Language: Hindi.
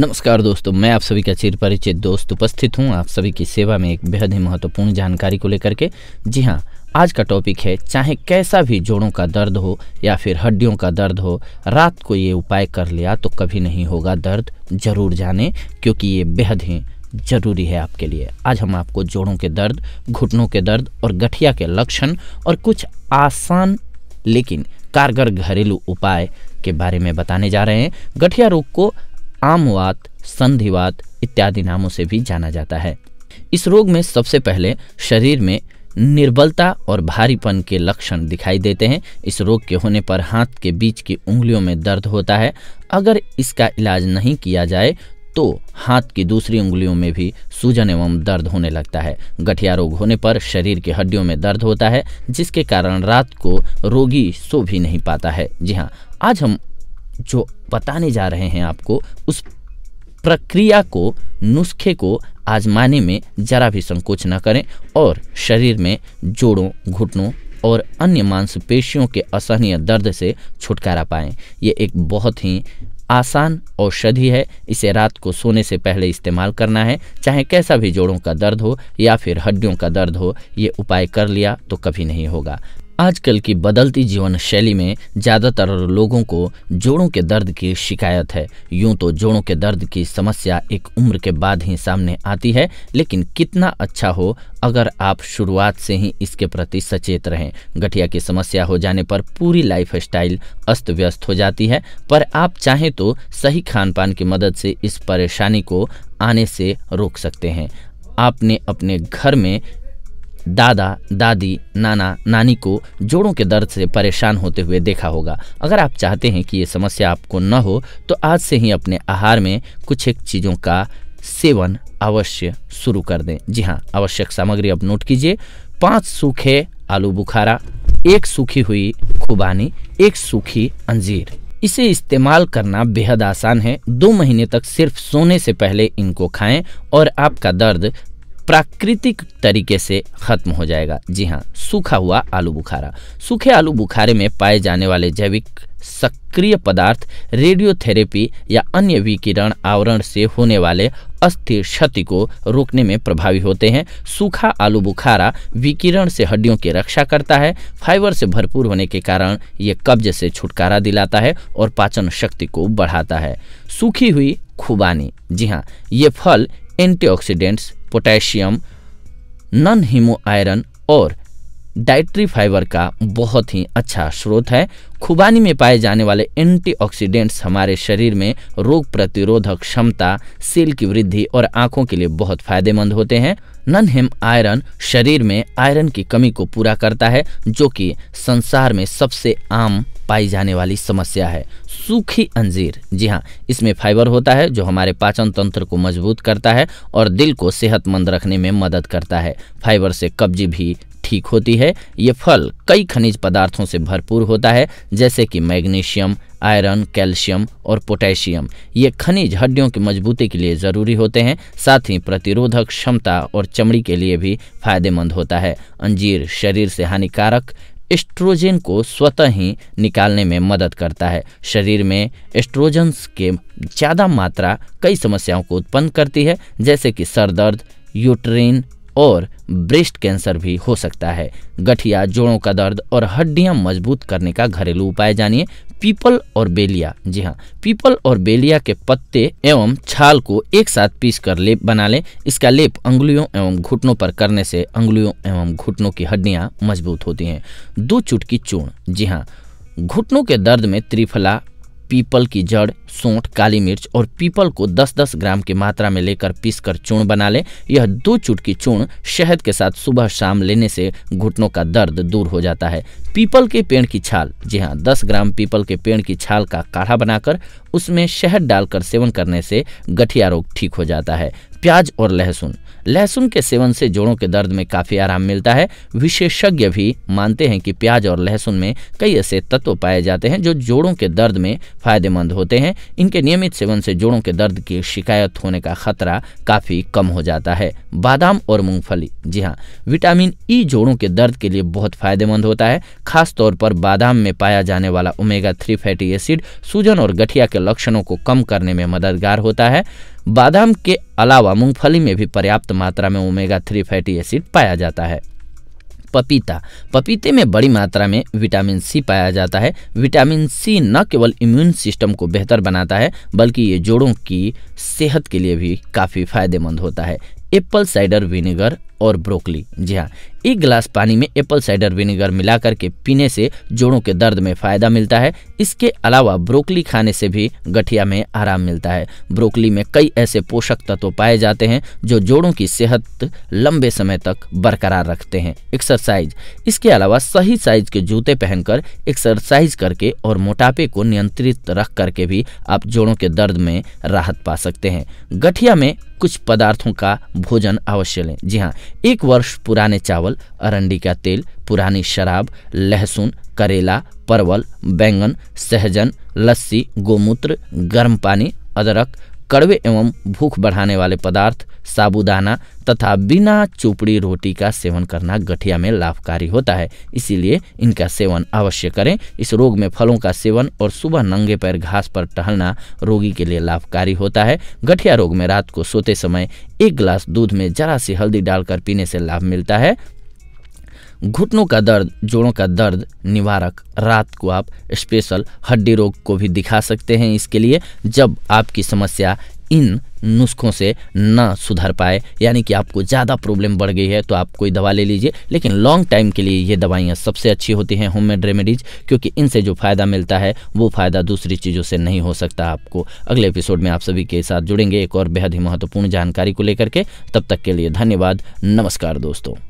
नमस्कार दोस्तों मैं आप सभी का चिर परिचित दोस्त उपस्थित हूँ आप सभी की सेवा में एक बेहद ही महत्वपूर्ण जानकारी को लेकर के जी हाँ आज का टॉपिक है चाहे कैसा भी जोड़ों का दर्द हो या फिर हड्डियों का दर्द हो रात को ये उपाय कर लिया तो कभी नहीं होगा दर्द जरूर जाने क्योंकि ये बेहद ही जरूरी है आपके लिए आज हम आपको जोड़ों के दर्द घुटनों के दर्द और गठिया के लक्षण और कुछ आसान लेकिन कारगर घरेलू उपाय के बारे में बताने जा रहे हैं गठिया रोग को आमवात संधिवात इत्यादि नामों से भी जाना जाता है इस रोग में सबसे पहले शरीर में निर्बलता और भारीपन के लक्षण दिखाई देते हैं इस रोग के होने पर हाथ के बीच की उंगलियों में दर्द होता है अगर इसका इलाज नहीं किया जाए तो हाथ की दूसरी उंगलियों में भी सूजन एवं दर्द होने लगता है गठिया रोग होने पर शरीर के हड्डियों में दर्द होता है जिसके कारण रात को रोगी सो भी नहीं पाता है जी हाँ आज हम जो बताने जा रहे हैं आपको उस प्रक्रिया को नुस्खे को आजमाने में ज़रा भी संकोच न करें और शरीर में जोड़ों घुटनों और अन्य मांसपेशियों के असहनीय दर्द से छुटकारा पाएँ ये एक बहुत ही आसान औषधि है इसे रात को सोने से पहले इस्तेमाल करना है चाहे कैसा भी जोड़ों का दर्द हो या फिर हड्डियों का दर्द हो ये उपाय कर लिया तो कभी नहीं होगा आजकल की बदलती जीवन शैली में ज़्यादातर लोगों को जोड़ों के दर्द की शिकायत है यूं तो जोड़ों के दर्द की समस्या एक उम्र के बाद ही सामने आती है लेकिन कितना अच्छा हो अगर आप शुरुआत से ही इसके प्रति सचेत रहें गठिया की समस्या हो जाने पर पूरी लाइफ स्टाइल अस्त व्यस्त हो जाती है पर आप चाहें तो सही खान पान की मदद से इस परेशानी को आने से रोक सकते हैं आपने अपने घर में दादा दादी नाना नानी को जोड़ों के दर्द से परेशान होते हुए देखा होगा अगर आप चाहते हैं कि ये समस्या आपको न हो तो आज से ही अपने आहार में कुछ एक चीज़ों का सेवन अवश्य शुरू कर दें जी हाँ आवश्यक सामग्री अब नोट कीजिए पाँच सूखे आलू बुखारा एक सूखी हुई खुबानी एक सूखी अंजीर इसे इस्तेमाल करना बेहद आसान है दो महीने तक सिर्फ सोने से पहले इनको खाएं और आपका दर्द प्राकृतिक तरीके से खत्म हो जाएगा जी हाँ सूखा हुआ आलू बुखारा सूखे आलू बुखारे में पाए जाने वाले जैविक सक्रिय पदार्थ रेडियोथेरेपी या अन्य विकिरण आवरण से होने वाले अस्थि क्षति को रोकने में प्रभावी होते हैं सूखा आलू बुखारा विकिरण से हड्डियों की रक्षा करता है फाइबर से भरपूर होने के कारण ये कब्ज से छुटकारा दिलाता है और पाचन शक्ति को बढ़ाता है सूखी हुई खुबानी जी हाँ ये फल antioxidants potassium non heme iron और डाइट्री फाइबर का बहुत ही अच्छा स्रोत है खुबानी में पाए जाने वाले एंटीऑक्सीडेंट्स हमारे शरीर में रोग प्रतिरोधक क्षमता सेल की वृद्धि और आंखों के लिए बहुत फायदेमंद होते हैं नन हिम आयरन शरीर में आयरन की कमी को पूरा करता है जो कि संसार में सबसे आम पाई जाने वाली समस्या है सूखी अंजीर जी हाँ इसमें फाइबर होता है जो हमारे पाचन तंत्र को मजबूत करता है और दिल को सेहतमंद रखने में मदद करता है फाइबर से कब्जी भी ठीक होती है ये फल कई खनिज पदार्थों से भरपूर होता है जैसे कि मैग्नीशियम आयरन कैल्शियम और पोटेशियम ये खनिज हड्डियों की मजबूती के लिए ज़रूरी होते हैं साथ ही प्रतिरोधक क्षमता और चमड़ी के लिए भी फायदेमंद होता है अंजीर शरीर से हानिकारक एस्ट्रोजन को स्वतः ही निकालने में मदद करता है शरीर में एस्ट्रोजन्स के ज़्यादा मात्रा कई समस्याओं को उत्पन्न करती है जैसे कि सर दर्द यूट्रीन और ब्रेस्ट कैंसर भी हो सकता है गठिया जोड़ों का दर्द और हड्डियां मजबूत करने का घरेलू उपाय जानिए पीपल और बेलिया जी हाँ पीपल और बेलिया के पत्ते एवं छाल को एक साथ पीस कर लेप बना लें इसका लेप अंगुलियों एवं घुटनों पर करने से अंगुलियों एवं घुटनों की हड्डियां मजबूत होती हैं दो चुटकी चूर्ण जी हाँ घुटनों के दर्द में त्रिफला पीपल की जड़ सोंठ काली मिर्च और पीपल को 10-10 ग्राम की मात्रा में लेकर पीसकर चूर्ण बना लें यह दो चुटकी चूर्ण शहद के साथ सुबह शाम लेने से घुटनों का दर्द दूर हो जाता है पीपल के पेड़ की छाल जी हाँ दस ग्राम पीपल के पेड़ की छाल का काढ़ा बनाकर उसमें शहद डालकर सेवन करने से गठिया रोग ठीक हो जाता है प्याज और लहसुन लहसुन के सेवन से जोड़ों के दर्द में काफी आराम मिलता है विशेषज्ञ भी मानते हैं कि प्याज और लहसुन में कई ऐसे तत्व पाए जाते हैं जो जोड़ों के दर्द में फायदेमंद होते हैं इनके नियमित सेवन से जोड़ों के दर्द की शिकायत होने का खतरा काफी कम हो जाता है बादाम और मूंगफली जी हाँ विटामिन ई जोड़ों के दर्द के लिए बहुत फायदेमंद होता है खासतौर पर बादाम में पाया जाने वाला ओमेगा थ्री फैटी एसिड सूजन और गठिया के लक्षणों को कम करने में मददगार होता है बादाम के अलावा मूंगफली में भी पर्याप्त मात्रा में ओमेगा थ्री फैटी एसिड पाया जाता है पपीता पपीते में बड़ी मात्रा में विटामिन सी पाया जाता है विटामिन सी न केवल इम्यून सिस्टम को बेहतर बनाता है बल्कि ये जोड़ों की सेहत के लिए भी काफ़ी फायदेमंद होता है एप्पल साइडर विनेगर और ब्रोकली जी हाँ एक गिलास पानी में एप्पल साइडर विनेगर मिलाकर के पीने से जोड़ों के दर्द में फायदा मिलता है इसके अलावा ब्रोकली खाने से भी गठिया में आराम मिलता है ब्रोकली में कई ऐसे पोषक तत्व पाए जाते हैं जो जोड़ों की सेहत लंबे समय तक बरकरार रखते हैं एक्सरसाइज इसके अलावा सही साइज के जूते पहनकर एक्सरसाइज करके और मोटापे को नियंत्रित रख करके भी आप जोड़ों के दर्द में राहत पा सकते हैं गठिया में कुछ पदार्थों का भोजन अवश्य लें जी हाँ एक वर्ष पुराने चावल अरंडी का तेल पुरानी शराब लहसुन करेला परवल बैंगन सहजन लस्सी गोमूत्र गर्म पानी अदरक कड़वे एवं भूख बढ़ाने वाले पदार्थ साबुदाना तथा बिना चोपड़ी रोटी का सेवन करना गठिया में लाभकारी होता है इसीलिए इनका सेवन अवश्य करें इस रोग में फलों का सेवन और सुबह नंगे पैर घास पर टहलना रोगी के लिए लाभकारी होता है गठिया रोग में रात को सोते समय एक गिलास दूध में जरा सी हल्दी डालकर पीने से लाभ मिलता है घुटनों का दर्द जोड़ों का दर्द निवारक रात को आप स्पेशल हड्डी रोग को भी दिखा सकते हैं इसके लिए जब आपकी समस्या इन नुस्खों से ना सुधर पाए यानी कि आपको ज़्यादा प्रॉब्लम बढ़ गई है तो आप कोई दवा ले लीजिए लेकिन लॉन्ग टाइम के लिए ये दवाइयाँ सबसे अच्छी होती हैं होममेड रेमेडीज क्योंकि इनसे जो फ़ायदा मिलता है वो फ़ायदा दूसरी चीज़ों से नहीं हो सकता आपको अगले एपिसोड में आप सभी के साथ जुड़ेंगे एक और बेहद ही महत्वपूर्ण जानकारी को लेकर के तब तक के लिए धन्यवाद नमस्कार दोस्तों